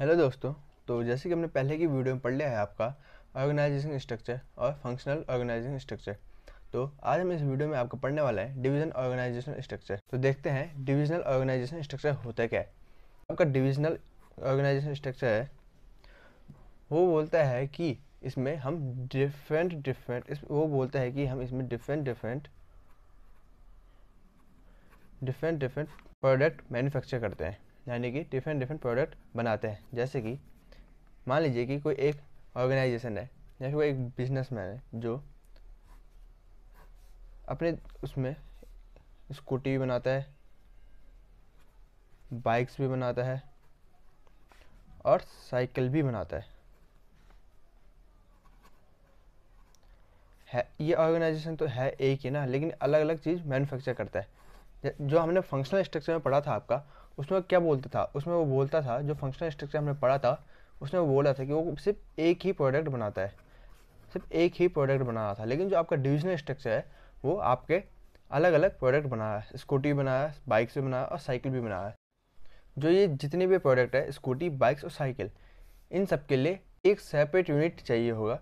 Hello दोस्तों तो जैसे कि हमने पहले की वीडियो में पढ़ लिया है आपका ऑर्गेनाइजेशन स्ट्रक्चर और फंक्शनल ऑर्गेनाइजेशन स्ट्रक्चर तो आज हम इस वीडियो में आपको पढ़ने वाला है डिवीजन ऑर्गेनाइजेशन स्ट्रक्चर तो देखते हैं डिवीजनल ऑर्गेनाइजेशन स्ट्रक्चर होता क्या है आपका डिवीजनल ऑर्गेनाइजेशन स्ट्रक्चर है वो बोलता है कि इसमें हम डिफरेंट डिफरेंट इस वो बोलता है कि हम इसमें different different different different product manufacture करते हैं यानी कि डिफरेंट डिफरेंट प्रोडक्ट बनाते हैं जैसे कि मान लीजिए कि कोई एक ऑर्गेनाइजेशन है या फिर कोई एक बिजनेसमैन है जो अपने उसमें स्कूटी भी बनाता है बाइक्स भी बनाता है और साइकिल भी बनाता है, है ये ऑर्गेनाइजेशन तो है एक ही ना लेकिन अलग अलग चीज़ मैन्युफैक्चर करता है जो हमने फंक्शनल स्ट्रक्चर में पढ़ा था आपका उसमें क्या बोलता था उसमें वो बोलता था जो फंक्शनल स्ट्रक्चर हमने पढ़ा था उसमें वो बोला था कि वो सिर्फ एक ही प्रोडक्ट बनाता है सिर्फ एक ही प्रोडक्ट बना रहा था लेकिन जो आपका डिविजनल स्ट्रक्चर है वो आपके अलग अलग प्रोडक्ट बनाया है स्कूटी बनाया बाइक्स भी बनाया और साइकिल भी बनाया है जो ये जितने भी प्रोडक्ट है स्कूटी बाइक्स और साइकिल इन सब के लिए एक सेपरेट यूनिट चाहिए होगा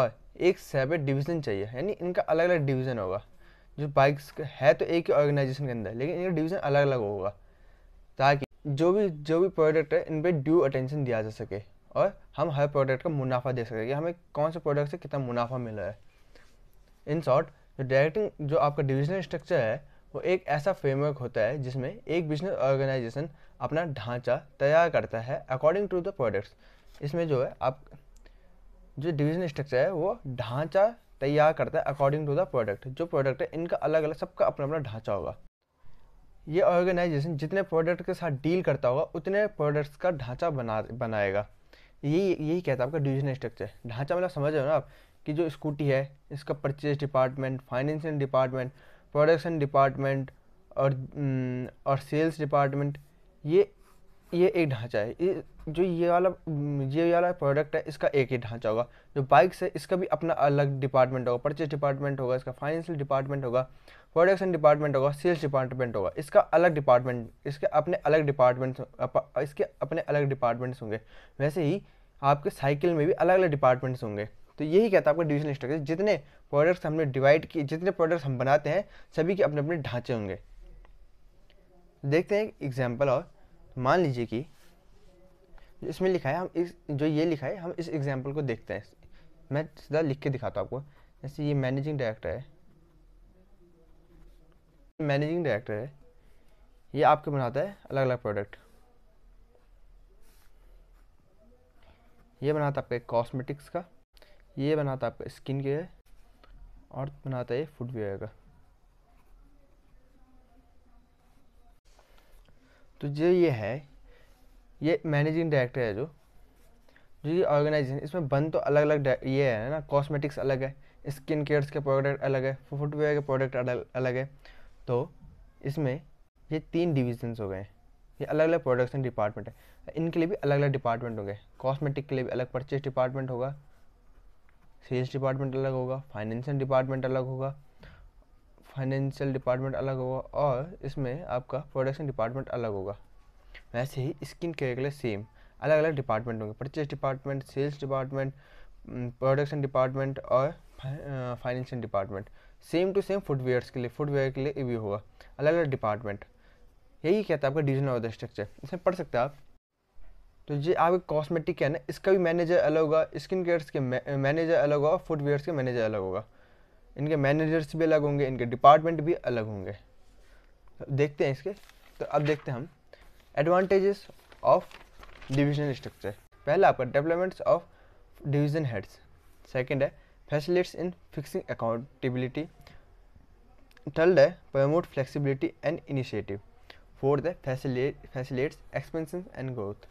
और एक सेपरेट डिवीज़न चाहिए यानी इनका अलग अलग डिवीज़न होगा जो बाइक्स है तो एक ही ऑर्गेनाइजेशन के अंदर लेकिन इनका डिवीज़न अलग अलग होगा ताकि जो भी जो भी प्रोडक्ट है इन पर ड्यू अटेंशन दिया जा सके और हम हर प्रोडक्ट का मुनाफा दे सकें हमें कौन से प्रोडक्ट से कितना मुनाफा मिल रहा है इन शॉर्ट जो डायरेक्टिंग जो आपका डिविजनल स्ट्रक्चर है वो एक ऐसा फ्रेमवर्क होता है जिसमें एक बिजनेस ऑर्गेनाइजेशन अपना ढांचा तैयार करता है अकॉर्डिंग टू द प्रोडक्ट्स इसमें जो है आप जो डिविजन स्ट्रक्चर है वो ढांचा तैयार करता है अकॉर्डिंग टू द प्रोडक्ट जो प्रोडक्ट है इनका अलग अलग सबका अपना अपना ढांचा होगा ये ऑर्गेनाइजेशन जितने प्रोडक्ट के साथ डील करता होगा उतने प्रोडक्ट्स का ढांचा बना बनाएगा यही यही कहता है आपका डिविजन स्ट्रक्चर ढांचा मतलब समझ रहे हो ना आप कि जो स्कूटी है इसका purchase department financial department production department और mm, और सेल्स डिपार्टमेंट ये ये एक ढांचा है जो ये वाला ये वाला प्रोडक्ट है इसका एक ही ढांचा होगा जो बाइक्स है इसका भी अपना अलग डिपार्टमेंट होगा परचेज डिपार्टमेंट होगा इसका फाइनेंशियल डिपार्टमेंट होगा प्रोडक्शन डिपार्टमेंट होगा सेल्स डिपार्टमेंट होगा इसका अलग डिपार्टमेंट इसके अपने अलग डिपार्टमेंट्स इसके अपने अलग डिपार्टमेंट्स होंगे वैसे ही आपके साइकिल में भी अलग अलग डिपार्टमेंट्स होंगे तो यही कहता है आपका डिविजन स्ट्रक्चर जितने प्रोडक्ट्स हमने डिवाइड किए जितने प्रोडक्ट्स हम बनाते हैं सभी के अपने अपने ढांचे होंगे देखते हैं एग्जाम्पल और मान लीजिए कि इसमें लिखा है हम इस जो ये लिखा है हम इस एग्जाम्पल को देखते हैं मैं सीधा लिख के दिखाता हूँ आपको जैसे ये मैनेजिंग डायरेक्टर है मैनेजिंग डायरेक्टर है ये आपके बनाता है अलग अलग प्रोडक्ट ये बनाता आपका कॉस्मेटिक्स का ये बनाता आपका स्किन केयर और बनाता है फुटवेयर का तो जो ये है ये मैनेजिंग डायरेक्टर है जो जो ये ऑर्गेनाइजेशन इसमें बन तो अलग अलग ये है ना कॉस्मेटिक्स अलग है स्किन केयर्स के प्रोडक्ट अलग है फुटवेयर के प्रोडक्ट अलग है तो इसमें ये तीन डिविजन्स हो गए हैं ये अलग अलग प्रोडक्शन डिपार्टमेंट है इनके लिए भी अलग अलग डिपार्टमेंट होंगे कॉस्मेटिक के लिए भी अलग परचेज डिपार्टमेंट होगा सेल्स डिपार्टमेंट अलग होगा फाइनेंशियल डिपार्टमेंट अलग होगा फाइनेंशियल डिपार्टमेंट अलग होगा और इसमें आपका प्रोडक्शन डिपार्टमेंट अलग होगा वैसे ही स्किन केयर के लिए सेम अलग अलग डिपार्टमेंट होंगे purchase department sales department production department और financial department same to same footwears के लिए फुटवेयर के लिए भी होगा अलग अलग डिपार्टमेंट यही कहता है आपका डिविजन ऑफ द स्ट्रक्चर इसमें पढ़ सकते हैं आप तो ये आपके कॉस्मेटिक है ना इसका भी मैनेजर अलग होगा स्किन केयर्स के मैनेजर अलग होगा फुटवेयर्स के मैनेजर अलग होगा इनके मैनेजर्स भी अलग होंगे इनके डिपार्टमेंट भी अलग होंगे तो देखते हैं इसके तो अब देखते हैं हम एडवांटेजेस ऑफ डिविजन स्ट्रक्चर पहला आपका developments of division heads second है facilitates in fixing accountability third है promote flexibility and initiative fourth है फैसिलिट्स एक्सपेंशन एंड ग्रोथ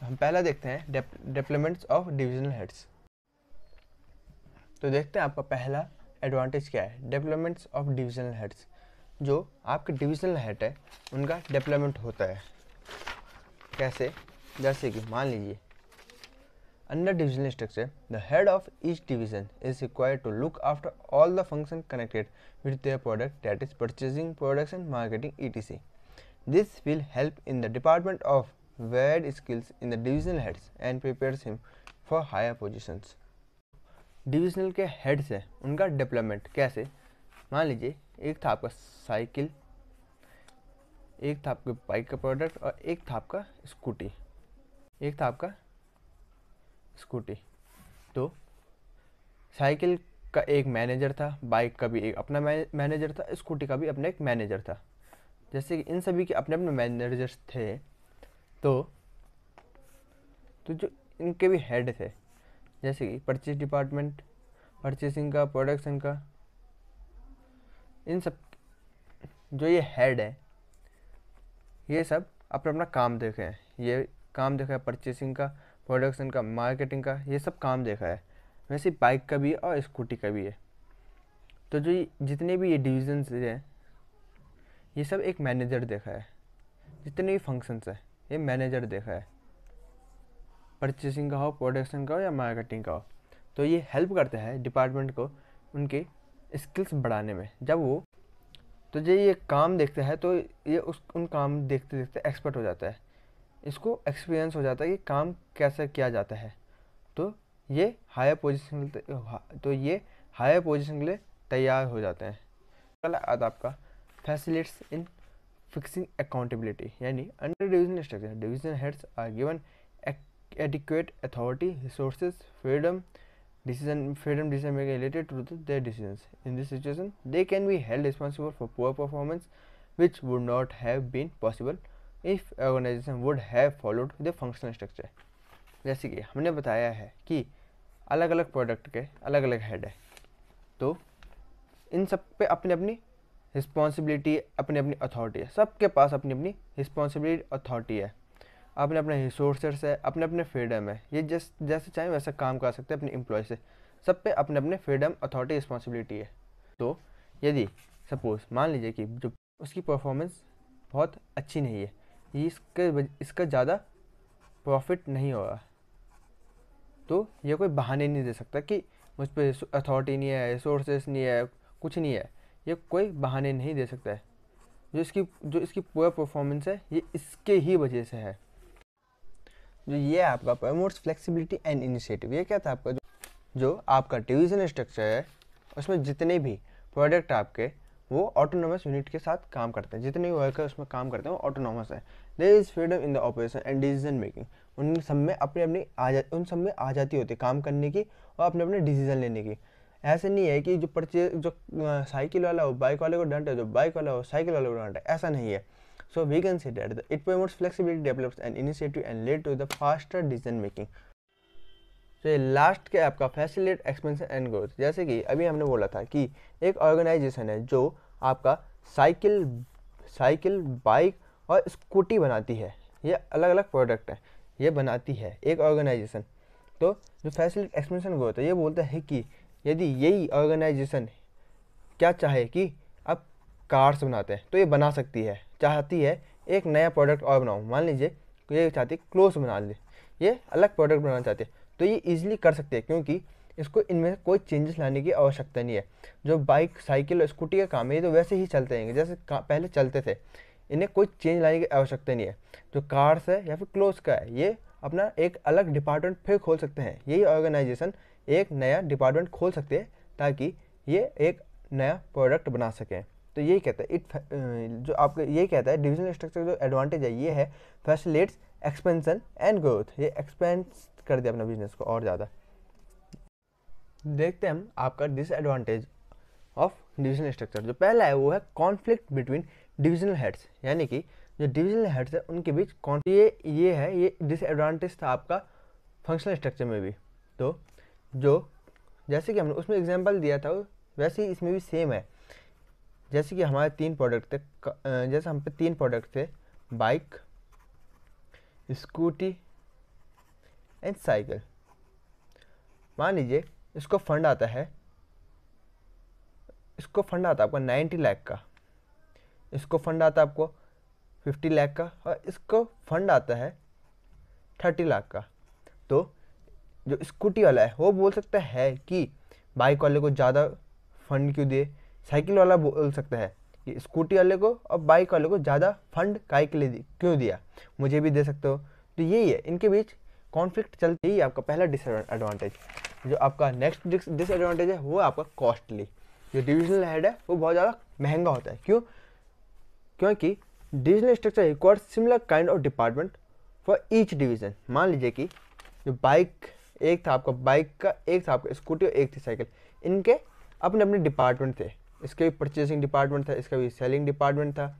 तो हम पहला देखते हैं डेवलपमेंट्स ऑफ डिविजनल हेड्स तो देखते हैं आपका पहला एडवांटेज क्या है डेवलपमेंट्स ऑफ डिविजनल हेड्स जो आपके डिविजनल हेड है उनका डेवलपमेंट होता है कैसे जैसे कि मान लीजिए under divisional structure the head of each division is require to look after all the function connected with the product that is purchasing and marketing E T C this will help in the department of wide skills in the divisional heads and prepare him for higher positions divisional के heads हैं उनका development कैसे मान लीजिए एक था आपका cycle एक था आपके बाइक का प्रोडक्ट और एक था आपका स्कूटी एक था आपका स्कूटी तो साइकिल का एक मैनेजर था बाइक का भी एक अपना मैनेजर था स्कूटी का भी अपना एक मैनेजर था जैसे कि इन सभी के अपने अपने मैनेजर्स थे तो तो जो इनके भी हेड थे जैसे कि परचेज डिपार्टमेंट परचेसिंग का प्रोडक्शन का इन सब जो ये हेड है ये सब अपना अपना काम देखे हैं ये काम देखा है परचेसिंग का प्रोडक्शन का मार्केटिंग का ये सब काम देखा है वैसे बाइक का भी है और स्कूटी का भी है तो जो जितने भी ये डिविजन्स हैं ये सब एक मैनेजर देखा है जितने भी फंक्शंस है ये मैनेजर देखा है परचेसिंग का हो प्रोडक्शन का हो या मार्केटिंग का हो तो ये हेल्प करता है डिपार्टमेंट को उनके स्किल्स बढ़ाने में जब वो तो जब ये काम देखता है तो ये उस उन काम देखते देखते एक्सपर्ट हो जाता है इसको एक्सपीरियंस हो जाता है कि काम कैसे किया जाता है तो ये हायर पोजिशन तो ये हायर पोजिशन के लिए तैयार हो जाते हैं पहला आता आपका फैसिलिट्स इन फिक्सिंग अकाउंटेबिलिटी यानी under division structure division heads are given adequate authority resources freedom decision freedom decision making related to their decisions. In this situation, they can be held responsible for poor performance which would not have been possible if organization would have followed the functional structure. जैसे कि हमने बताया है कि अलग अलग product के अलग अलग हेड है तो इन सब पे अपनी अपनी रिस्पॉन्सिबिलिटी अपनी अपनी अथॉरिटी है सबके पास अपनी अपनी रिस्पॉन्सिबिलिटी अथॉरिटी है अपने अपने रिसोर्सेस है अपने अपने फ्रीडम है ये जिस जैसे चाहें वैसे काम कर सकते हैं अपने एम्प्लॉय से सब पे अपने अपने फ्रीडम अथॉरिटी रिस्पॉन्सिबिलिटी है तो यदि सपोज़ मान लीजिए कि जो उसकी परफॉर्मेंस बहुत अच्छी नहीं है ये इसके इसका ज़्यादा प्रॉफिट नहीं होगा तो ये कोई बहाने नहीं दे सकता कि मुझ पर अथॉरिटी नहीं है रिसोर्सेस नहीं है कुछ नहीं है ये कोई बहाने नहीं दे सकता है जो इसकी जो इसकी पूरा परफॉर्मेंस है ये इसके ही वजह से है जो तो ये आपका प्रमोट्स फ्लेक्सिबिलिटी एंड इनिशिएटिव ये क्या था आपका जो जो आपका डिविजन स्ट्रक्चर है उसमें जितने भी प्रोडक्ट आपके वो ऑटोनोमस यूनिट के साथ काम करते हैं जितने भी वर्कर उसमें काम करते हैं वो ऑटोनोमस है there is freedom in the operation and decision making उन सब में अपनी अपनी आजा उन सब में आज़ादी होती है काम करने की और अपने अपने डिसीजन लेने की ऐसे नहीं है कि जो परचेज जो साइकिल वाला हो बाइक वाले को डांटे जो बाइक वाला हो साइकिल वाले को डांटे ऐसा नहीं है So we can say that it promotes flexibility, develops an initiative and lead to the faster decision making. तो ये लास्ट क्या आपका फैसिलिट एक्सपेंशन एंड ग्रोथ जैसे कि अभी हमने बोला था कि एक ऑर्गेनाइजेशन है जो आपका साइकिल साइकिल बाइक और स्कूटी बनाती है ये अलग अलग प्रोडक्ट है ये बनाती है एक ऑर्गेनाइजेशन तो जो फैसिलिट एक्सपेंशन ग्रोथ है ये बोलता है कि यदि यही ऑर्गेनाइजेशन क्या चाहे कि अब कार्स बनाते हैं तो ये बना सकती है चाहती है एक नया प्रोडक्ट और बनाऊँ मान लीजिए ये चाहती है क्लोथ बना ले ये अलग प्रोडक्ट बनाना चाहती है तो ये ईजिली कर सकते हैं क्योंकि इसको इनमें कोई चेंजेस लाने की आवश्यकता नहीं है जो बाइक साइकिल और स्कूटी का काम है ये तो वैसे ही चलते रहेंगे जैसे पहले चलते थे इन्हें कोई चेंज लाने की आवश्यकता नहीं है जो कार्स है या फिर क्लोथ्स का है ये अपना एक अलग डिपार्टमेंट फिर खोल सकते हैं यही ऑर्गेनाइजेशन एक नया डिपार्टमेंट खोल सकते हैं ताकि ये एक नया प्रोडक्ट बना सकें तो यही कहता है इट जो आपको यही कहता है डिविजनल स्ट्रक्चर का जो एडवांटेज है ये है फैसिलेट्स एक्सपेंसन एंड ग्रोथ ये एक्सपेंस कर दिया अपना बिजनेस को और ज़्यादा देखते हैं हम आपका डिसएडवांटेज ऑफ डिविजनल स्ट्रक्चर जो पहला है वो है कॉन्फ्लिक्ट बिटवीन डिविजनल हेड्स यानी कि जो डिविजनल हेड्स है उनके बीच कौन ये ये है ये डिसएडवांटेज था आपका फंक्शनल स्ट्रक्चर में भी तो जो जैसे कि हमने उसमें एग्जाम्पल दिया था वैसे ही इसमें भी सेम है जैसे कि हमारे तीन प्रोडक्ट थे जैसे हम पे तीन प्रोडक्ट थे बाइक स्कूटी एंड साइकिल मान लीजिए इसको फंड आता है इसको फंड आता है आपका नाइन्टी लाख का इसको फंड आता है आपको फिफ्टी लाख का और इसको फंड आता है थर्टी लाख का तो जो स्कूटी वाला है वो बोल सकता है कि बाइक वाले को ज़्यादा फंड क्यों दिए साइकिल वाला बोल सकता है कि स्कूटी वाले को और बाइक वाले को ज़्यादा फंड काय के लिए क्यों दिया मुझे भी दे सकते हो तो यही है इनके बीच कॉन्फ्लिक्ट चलती ही आपका पहला डिसएडवांटेज जो आपका नेक्स्ट डिसएडवांटेज है वो आपका कॉस्टली जो डिविजनल हेड है वो बहुत ज़्यादा महंगा होता है क्यों क्योंकि divisional structure require similar kind of department for each division मान लीजिए कि जो बाइक एक था आपका बाइक का एक था आपका स्कूटी और एक थी साइकिल इनके अपने अपने डिपार्टमेंट थे इसका भी परचेसिंग डिपार्टमेंट था इसका भी सेलिंग डिपार्टमेंट था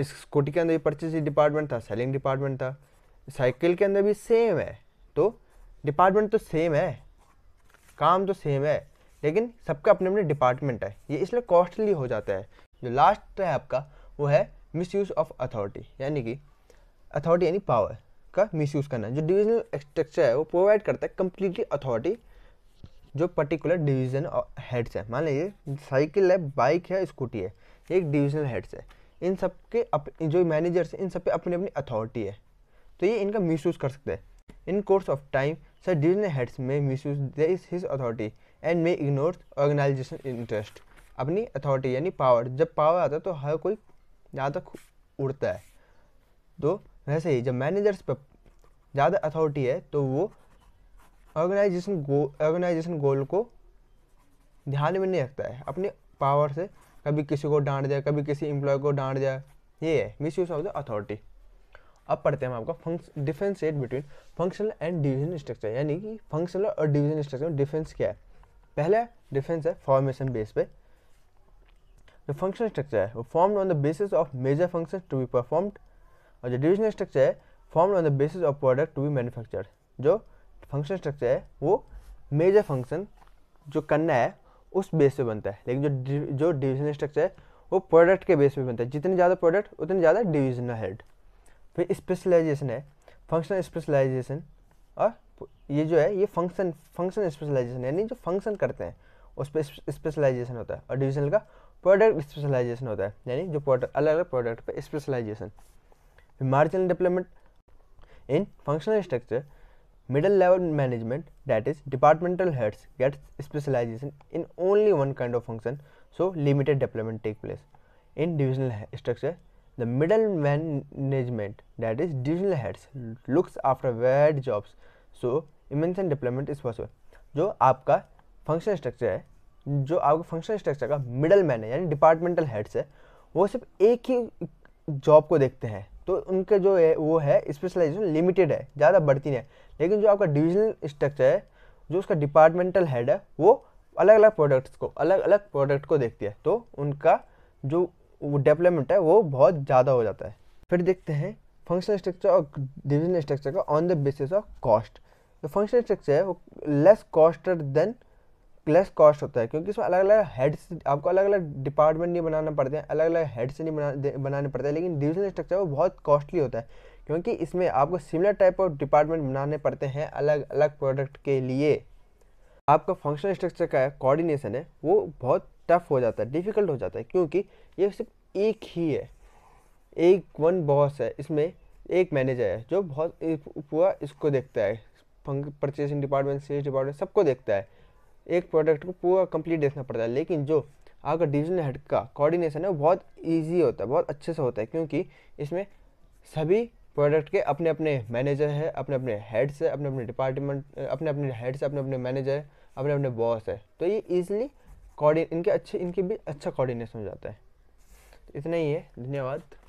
इस स्कूटी के अंदर भी परचेसिंग डिपार्टमेंट था सेलिंग डिपार्टमेंट था साइकिल के अंदर भी सेम है तो डिपार्टमेंट तो सेम है काम तो सेम है लेकिन सबका अपने अपने डिपार्टमेंट है ये इसलिए कॉस्टली हो जाता है जो लास्ट है आपका वो है मिसयूज़ ऑफ अथॉरिटी यानी कि अथॉरिटी यानी पावर का मिसयूज़ करना जो डिविजनल स्ट्रक्चर है वो प्रोवाइड करता है कम्प्लीटली अथॉरिटी जो पर्टिकुलर डिवीजन हेड्स है मान लीजिए साइकिल है बाइक है स्कूटी है एक डिविजनल हेड्स है इन सब के अप जो मैनेजर्स इन सब पे अपनी अपनी अथॉरिटी है तो ये इनका मिस कर सकते हैं in course of time sir divisional heads में misuse is his authority and may ignore organization interest अपनी अथॉरिटी यानी पावर जब पावर आता है तो हर कोई ज़्यादा तक उड़ता है तो वैसे ही जब मैनेजर्स पर ज़्यादा अथॉरिटी है तो वो ऑर्गेनाइजेशन गो ऑर्गेनाइजेशन गोल को ध्यान में नहीं रखता है अपने पावर से कभी किसी को डांट जाए कभी किसी एम्प्लॉय को डांट जाए ये है misuse of the authority अब पढ़ते हैं हम आपका difference between functional and division structure यानी कि फंक्शनल और डिविजन स्ट्रक्चर में डिफेंस क्या है पहला डिफेंस है फॉर्मेशन बेस पे जो फंक्शन स्ट्रक्चर है वो form on the basis of major function to be performed और जो डिविजनल स्ट्रक्चर है form on the basis of product to be manufacture जो फंक्शन स्ट्रक्चर है वो मेजर फंक्शन जो करना है उस बेस पे बनता है लेकिन जो जो डिविजनल स्ट्रक्चर है वो प्रोडक्ट के बेस पे बनता है जितने ज़्यादा प्रोडक्ट उतने ज़्यादा डिविजनल हेड फिर स्पेशलाइजेशन है फंक्शनल स्पेशलाइजेशन और ये जो है ये फंक्शन फंक्शन स्पेशलाइजेशन यानी जो फंक्शन करते हैं उस पर स्पेशलाइजेशन होता है और डिविजनल का प्रोडक्ट स्पेशलाइजेशन होता है यानी जो प्रोडक्ट अलग अलग प्रोडक्ट पर specialization marginal development in functional structure middle level management that is departmental heads gets specialization in only one kind of function so limited development take place in divisional structure the middle management that is divisional heads looks after varied jobs so immersion and is possible जो आपका function structure है जो आपके function structure का middle man है यानी departmental heads है वो सिर्फ एक ही जॉब को देखते हैं तो उनके जो है वो है स्पेशलाइजेशन लिमिटेड है ज़्यादा बढ़ती नहीं है लेकिन जो आपका डिविजनल स्ट्रक्चर है जो उसका डिपार्टमेंटल हेड है वो अलग अलग प्रोडक्ट्स को अलग अलग प्रोडक्ट को देखती है तो उनका जो डेवलपमेंट है वो बहुत ज़्यादा हो जाता है फिर देखते हैं फंक्शनल स्ट्रक्चर और डिविजनल स्ट्रक्चर का on the basis of cost जो फंक्शनल स्ट्रक्चर है वो less costed than plus cost होता है क्योंकि इसमें अलग अलग हेड्स आपको अलग अलग डिपार्टमेंट नहीं बनाना पड़ते हैं अलग अलग हेड्स नहीं बना बनाने पड़ते हैं लेकिन डिविजनल स्ट्रक्चर वो बहुत कॉस्टली होता है क्योंकि इसमें आपको सिमिलर टाइप ऑफ डिपार्टमेंट बनाने पड़ते हैं अलग अलग प्रोडक्ट के लिए आपका फंक्शनल स्ट्रक्चर का कोऑर्डिनेशन है वो बहुत टफ हो जाता है डिफ़िकल्ट हो जाता है क्योंकि ये सिर्फ एक ही है एक वन बॉस है इसमें एक मैनेजर है जो बहुत पूरा इसको देखता है परचेसिंग डिपार्टमेंट सेल्स डिपार्टमेंट सबको देखता है एक प्रोडक्ट को पूरा कंप्लीट देखना पड़ता है लेकिन जो आपका डिविजनल हेड का कोऑर्डिनेशन है वो बहुत ईजी होता है बहुत अच्छे से होता है क्योंकि इसमें सभी प्रोडक्ट के अपने अपने मैनेजर है अपने अपने हेड्स है अपने अपने डिपार्टमेंट अपने अपने हेड्स अपने अपने मैनेजर है अपने अपने बॉस है तो ये ईजिली कोऑर्डिन इनके अच्छे इनके भी अच्छा कोऑर्डिनेशन हो जाता है तो इतना ही है धन्यवाद